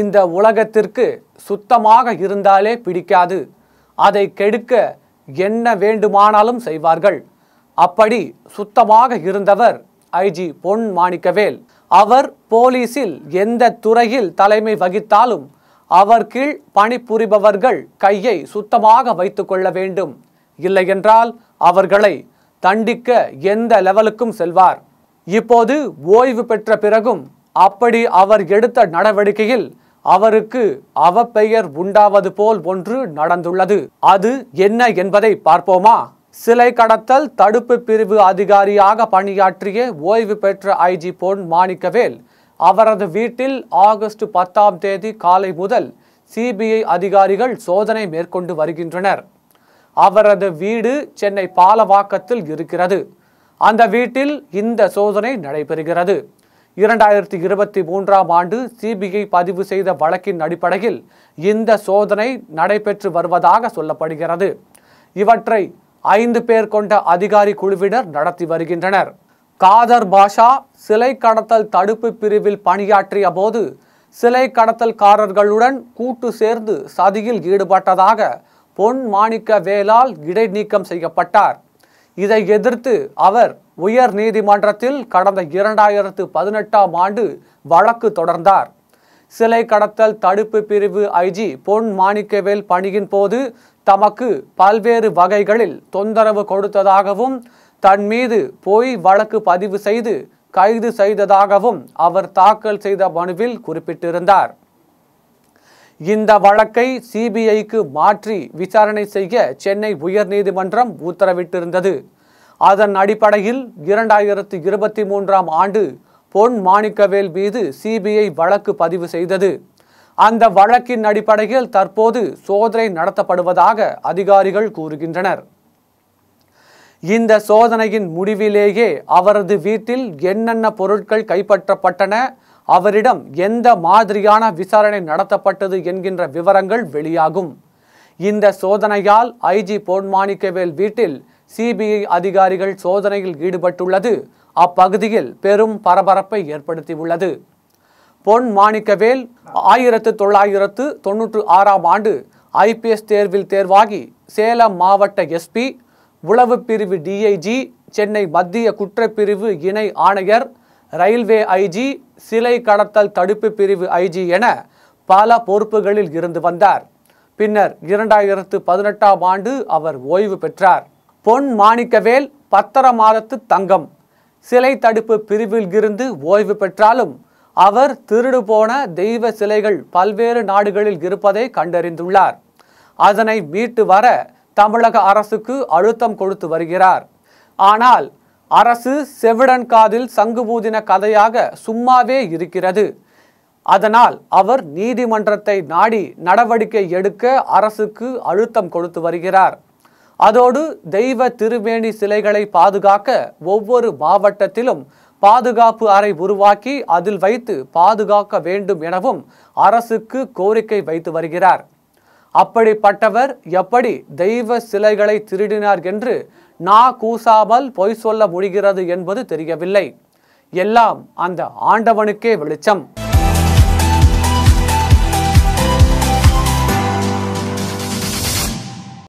இந்த உலகத்திற்கு சுத்தமாக இருந்தாலே பிடிக்காது அதை கெடுக்க என்ன வேண்டுமானாலும் செய்வார்கள் அப்படி சுத்தமாக இருந்தவர் ஐஜி பொன் மாணிக்கவேல் அவர் போலீஸில் எந்த துறையில் தலைமை வகித்தாலும் அவர் கீழ் பணிபுரிபவர்கள் கையை சுத்தமாக வைத்து கொள்ள வேண்டும் இல்லையென்றால் அவர்களை தண்டிக்க எந்த லெவலுக்கும் செல்வார் இப்போது ஓய்வு பெற்ற பிறகும் அப்படி அவர் எடுத்த நடவடிக்கையில் அவருக்கு அவப்பெயர் உண்டாவது போல் ஒன்று நடந்துள்ளது அது என்ன என்பதை பார்ப்போமா சிலை கடத்தல் தடுப்பு பிரிவு அதிகாரியாக பணியாற்றிய ஓய்வு பெற்ற ஐஜி பொன் மாணிக்கவேல் அவரது வீட்டில் ஆகஸ்ட் பத்தாம் தேதி காலை முதல் சிபிஐ அதிகாரிகள் சோதனை மேற்கொண்டு வருகின்றனர் அவரது வீடு சென்னை பாலவாக்கத்தில் இருக்கிறது அந்த வீட்டில் இந்த சோதனை நடைபெறுகிறது இரண்டாயிரத்தி இருபத்தி மூன்றாம் ஆண்டு சிபிஐ பதிவு செய்த வழக்கின் அடிப்படையில் இந்த சோதனை நடைபெற்று வருவதாக சொல்லப்படுகிறது இவற்றை ஐந்து பேர் கொண்ட அதிகாரி குழுவினர் நடத்தி வருகின்றனர் காதர் பாஷா சிலை கடத்தல் தடுப்பு பிரிவில் பணியாற்றிய போது சிலை கடத்தல்காரர்களுடன் கூட்டு சேர்ந்து சதியில் ஈடுபட்டதாக பொன் மாணிக்க வேலால் இடைநீக்கம் செய்யப்பட்டார் இதை எதிர்த்து அவர் உயர் நீதிமன்றத்தில் கடந்த இரண்டாயிரத்து பதினெட்டாம் ஆண்டு வழக்கு தொடர்ந்தார் சிலை கடத்தல் தடுப்பு பிரிவு ஐஜி பொன் மாணிக்கவேல் பணியின் போது தமக்கு பல்வேறு வகைகளில் தொந்தரவு கொடுத்ததாகவும் தன் மீது போய் வழக்கு பதிவு செய்து கைது செய்ததாகவும் அவர் தாக்கல் செய்த மனுவில் குறிப்பிட்டிருந்தார் இந்த வழக்கை சிபிஐக்கு மாற்றி விசாரணை செய்ய சென்னை உயர்நீதிமன்றம் உத்தரவிட்டிருந்தது அதன் அடிப்படையில் இரண்டாயிரத்து இருபத்தி மூன்றாம் ஆண்டு பொன் மாணிக்கவேல் மீது சிபிஐ வழக்கு பதிவு செய்தது அந்த வழக்கின் அடிப்படையில் தற்போது சோதனை நடத்தப்படுவதாக அதிகாரிகள் கூறுகின்றனர் இந்த சோதனையின் முடிவிலேயே அவரது வீட்டில் என்னென்ன பொருட்கள் கைப்பற்றப்பட்டன அவரிடம் எந்த மாதிரியான விசாரணை நடத்தப்பட்டது என்கின்ற விவரங்கள் வெளியாகும் இந்த சோதனையால் ஐஜி பொன்மாணிக்கவேல் வீட்டில் சிபிஐ அதிகாரிகள் சோதனையில் ஈடுபட்டுள்ளது அப்பகுதியில் பெரும் பரபரப்பை ஏற்படுத்தியுள்ளது பொன் மாணிக்கவேல் ஆயிரத்து தொள்ளாயிரத்து தொன்னூற்று ஆறாம் ஆண்டு ஐபிஎஸ் தேர்வில் தேர்வாகி சேலம் மாவட்ட எஸ்பி உளவு பிரிவு டிஐஜி சென்னை மத்திய குற்றப்பிரிவு இணை ஆணையர் ரயில்வே ஐஜி சிலை கடத்தல் தடுப்பு பிரிவு ஐஜி என பல பொறுப்புகளில் இருந்து வந்தார் பின்னர் இரண்டாயிரத்து பதினெட்டாம் ஆண்டு அவர் ஓய்வு பெற்றார் பொன் மாணிக்கவேல் பத்தர மாதத்து தங்கம் சிலை தடுப்பு பிரிவில் இருந்து ஓய்வு பெற்றாலும் அவர் திருடு போன தெய்வ சிலைகள் பல்வேறு நாடுகளில் இருப்பதை கண்டறிந்துள்ளார் அதனை மீட்டு வர தமிழக அரசுக்கு அழுத்தம் கொடுத்து வருகிறார் ஆனால் அரசு செவிடன் காதில் சங்கு கதையாக சும்மாவே இருக்கிறது அதனால் அவர் நீதிமன்றத்தை நாடி நடவடிக்கை எடுக்க அரசுக்கு அழுத்தம் கொடுத்து வருகிறார் அதோடு தெய்வ திருமேனி சிலைகளை பாதுகாக்க ஒவ்வொரு மாவட்டத்திலும் பாதுகாப்பு அறை உருவாக்கி அதில் வைத்து பாதுகாக்க வேண்டும் எனவும் அரசுக்கு கோரிக்கை வைத்து வருகிறார் அப்படிப்பட்டவர் எப்படி தெய்வ சிலைகளை திருடினார் என்று நா கூசாமல் பொய் சொல்ல முடிகிறது என்பது தெரியவில்லை எல்லாம் அந்த ஆண்டவனுக்கே வெளிச்சம்